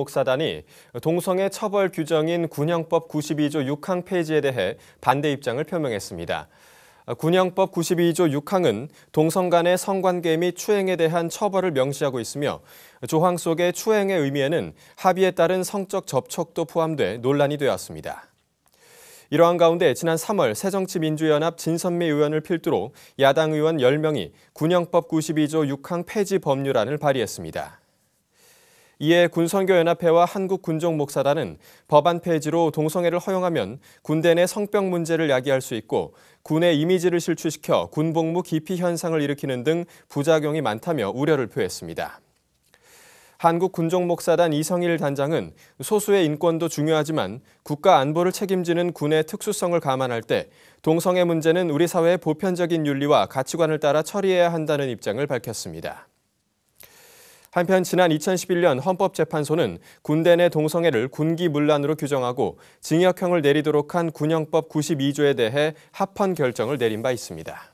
복사단이 동성애 처벌 규정인 군형법 92조 6항 폐지에 대해 반대 입장을 표명했습니다. 군형법 92조 6항은 동성 간의 성관계 및 추행에 대한 처벌을 명시하고 있으며 조항 속의 추행의 의미에는 합의에 따른 성적 접촉도 포함돼 논란이 되었습니다. 이러한 가운데 지난 3월 새정치민주연합 진선미 의원을 필두로 야당 의원 10명이 군형법 92조 6항 폐지 법률안을 발의했습니다. 이에 군선교연합회와 한국군종목사단은 법안 폐지로 동성애를 허용하면 군대 내 성병 문제를 야기할 수 있고 군의 이미지를 실추시켜 군복무 기피 현상을 일으키는 등 부작용이 많다며 우려를 표했습니다. 한국군종목사단 이성일 단장은 소수의 인권도 중요하지만 국가 안보를 책임지는 군의 특수성을 감안할 때 동성애 문제는 우리 사회의 보편적인 윤리와 가치관을 따라 처리해야 한다는 입장을 밝혔습니다. 한편 지난 2011년 헌법재판소는 군대 내 동성애를 군기문란으로 규정하고 징역형을 내리도록 한 군형법 92조에 대해 합헌 결정을 내린 바 있습니다.